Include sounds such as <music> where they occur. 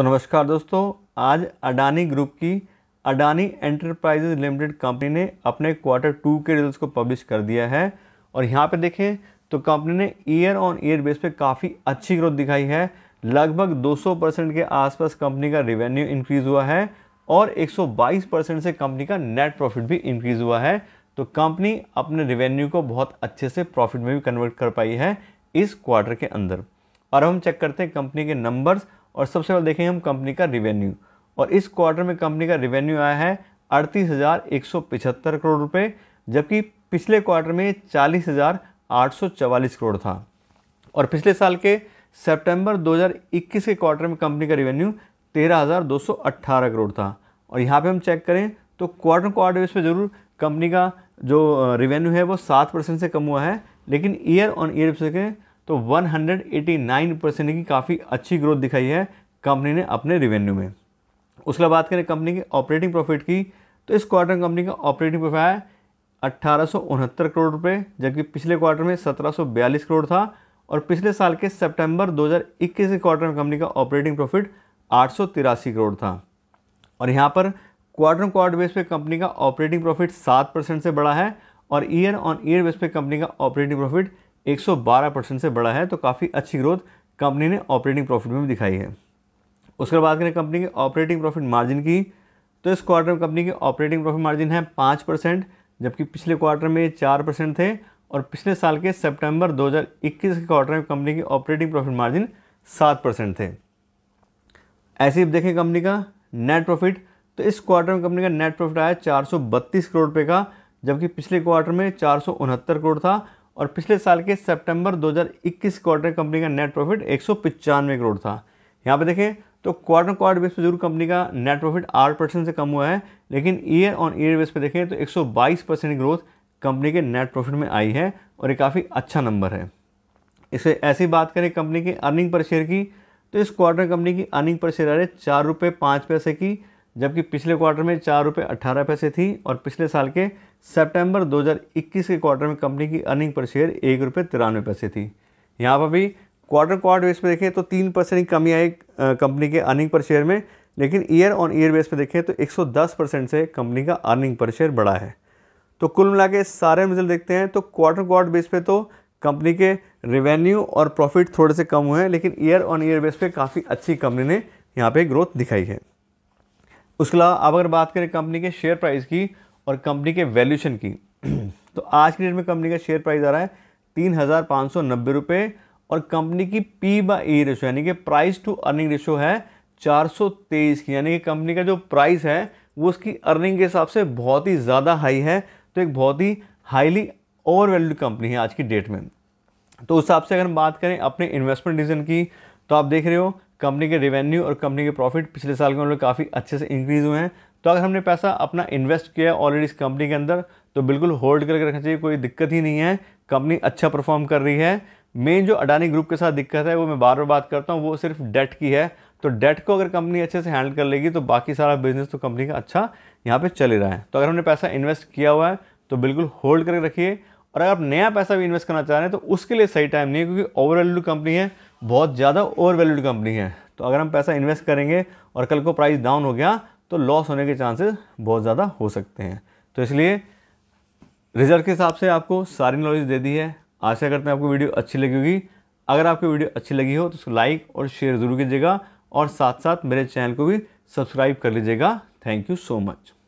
तो नमस्कार दोस्तों आज अडानी ग्रुप की अडानी एंटरप्राइजेज लिमिटेड कंपनी ने अपने क्वार्टर टू के रिजल्ट्स को पब्लिश कर दिया है और यहाँ पे देखें तो कंपनी ने ईयर ऑन ईयर बेस पे काफ़ी अच्छी ग्रोथ दिखाई है लगभग 200 परसेंट के आसपास कंपनी का रेवेन्यू इंक्रीज़ हुआ है और 122 परसेंट से कंपनी का नेट प्रॉफिट भी इंक्रीज़ हुआ है तो कंपनी अपने रेवेन्यू को बहुत अच्छे से प्रॉफिट में भी कन्वर्ट कर पाई है इस क्वार्टर के अंदर और हम चेक करते हैं कंपनी के नंबर्स और सबसे पहले देखेंगे हम कंपनी का रिवेन्यू और इस क्वार्टर में कंपनी का रिवेन्यू आया है अड़तीस हज़ार एक सौ पिछहत्तर करोड़ रुपये जबकि पिछले क्वार्टर में चालीस हज़ार आठ सौ चवालीस करोड़ था और पिछले साल के सितंबर 2021 के क्वार्टर में कंपनी का रिवेन्यू तेरह हज़ार दो सौ अट्ठारह करोड़ था और यहाँ पे हम चेक करें तो क्वार्टर क्वार्टर इसमें जरूर कंपनी का जो रिवेन्यू है वो सात परसेंट से कम हुआ है लेकिन ईयर ऑन ईयर से तो 189 परसेंट की काफ़ी अच्छी ग्रोथ दिखाई है कंपनी ने अपने रिवेन्यू में उसके बाद बात करें कंपनी के ऑपरेटिंग प्रॉफिट की तो इस क्वार्टर कंपनी का ऑपरेटिंग प्रॉफिट है अट्ठारह करोड़ रुपये जबकि पिछले क्वार्टर में सत्रह करोड़ था और पिछले साल के सितंबर 2021 के क्वार्टर में कंपनी का ऑपरेटिंग प्रॉफिट आठ करोड़ था और यहाँ पर क्वार्टर क्वार्टर बेस पे कंपनी का ऑपरेटिंग प्रॉफिट सात परसेंट से बढ़ा है और ईयर ऑन ईयर बेस पे कंपनी का ऑपरेटिंग प्रॉफिट 112 परसेंट से बड़ा है तो काफ़ी अच्छी ग्रोथ कंपनी ने ऑपरेटिंग प्रॉफिट में भी दिखाई है उसके बाद करें कंपनी के ऑपरेटिंग प्रॉफिट मार्जिन की तो इस क्वार्टर में कंपनी के ऑपरेटिंग प्रॉफिट मार्जिन है पाँच परसेंट जबकि पिछले क्वार्टर में ये चार परसेंट थे और पिछले साल के सेप्टेम्बर दो के क्वार्टर में कंपनी के ऑपरेटिंग प्रॉफिट मार्जिन सात परसेंट थे ऐसे ही देखें कंपनी का नेट प्रॉफिट तो इस क्वार्टर में कंपनी का नेट प्रॉफिट आया चार करोड़ रुपये का जबकि पिछले क्वार्टर में चार करोड़ था और पिछले साल के सितंबर 2021 क्वार्टर कंपनी का नेट प्रॉफिट एक करोड़ था यहाँ पे देखें तो क्वार्टर क्वार्टर बेस पर जरूर कंपनी का नेट प्रॉफिट आठ परसेंट से कम हुआ है लेकिन ईयर ऑन ईयर बेस पे देखें तो 122 परसेंट ग्रोथ कंपनी के नेट प्रॉफिट में आई है और ये काफ़ी अच्छा नंबर है इसे ऐसी बात करें कंपनी की अर्निंग पर शेयर की तो इस क्वार्टर कंपनी की अर्निंग पर शेयर आ रही है चार रुपये पाँच पैसे की जबकि पिछले क्वार्टर में चार रुपये अट्ठारह पैसे थी और पिछले साल के सितंबर 2021 के क्वार्टर में कंपनी की अर्निंग पर शेयर एक रुपये तिरानवे पैसे थी यहाँ पर भी क्वार्टर क्वार्टर बेस पर देखें तो तीन परसेंट कमी आई कंपनी के अर्निंग पर शेयर में लेकिन ईयर ऑन ईयर बेस पर देखें तो 110 परसेंट से कंपनी का अर्निंग पर शेयर बढ़ा है तो कुल मिला के सारे रिजल्ट देखते हैं तो क्वार्टर क्वार्टर बेस पर तो कंपनी के रेवेन्यू और प्रॉफिट थोड़े से कम हुए हैं लेकिन ईयर ऑन ईयर बेस पर काफ़ी अच्छी कंपनी ने यहाँ पर ग्रोथ दिखाई है उसके अलावा अब अगर बात करें कंपनी के शेयर प्राइस की और कंपनी के वैल्यूशन की <clears throat> तो आज की डेट में कंपनी का शेयर प्राइस आ रहा है तीन हज़ार पाँच सौ नब्बे रुपये और कंपनी की पी बा ई रेशो यानी कि प्राइस टू अर्निंग रेशो है चार सौ तेईस की यानी कि कंपनी का जो प्राइस है वो उसकी अर्निंग के हिसाब से बहुत ही ज़्यादा हाई है तो एक बहुत ही हाईली ओवर वैल्यूड कंपनी है आज की डेट में तो उस हिसाब से अगर हम बात करें अपने इन्वेस्टमेंट डिसीजन की तो आप देख रहे हो कंपनी के रेवेन्यू और कंपनी के प्रॉफिट पिछले साल के उन्होंने काफ़ी अच्छे से इंक्रीज़ हुए हैं तो अगर हमने पैसा अपना इन्वेस्ट किया है ऑलरेडी इस कंपनी के अंदर तो बिल्कुल होल्ड करके रखना चाहिए कोई दिक्कत ही नहीं है कंपनी अच्छा परफॉर्म कर रही है मेन जो अडानी ग्रुप के साथ दिक्कत है वो मैं बार बार बात करता हूँ वो सिर्फ डेट की है तो डेट को अगर कंपनी अच्छे से हैंडल कर लेगी तो बाकी सारा बिजनेस तो कंपनी का अच्छा यहाँ पर चल रहा है तो अगर हमने पैसा इन्वेस्ट किया हुआ है तो बिल्कुल होल्ड करके रखिए और अगर आप नया पैसा भी इन्वेस्ट करना चाह रहे हैं तो उसके लिए सही टाइम नहीं है क्योंकि ओवरऑल कंपनी है बहुत ज़्यादा ओवर वैल्यूड कंपनी है तो अगर हम पैसा इन्वेस्ट करेंगे और कल को प्राइस डाउन हो गया तो लॉस होने के चांसेस बहुत ज़्यादा हो सकते हैं तो इसलिए रिजल्ट के हिसाब से आपको सारी नॉलेज दे दी है आशा करते हैं आपको वीडियो अच्छी लगी होगी अगर आपको वीडियो अच्छी लगी हो तो उसको लाइक और शेयर ज़रूर कीजिएगा और साथ साथ मेरे चैनल को भी सब्सक्राइब कर लीजिएगा थैंक यू सो मच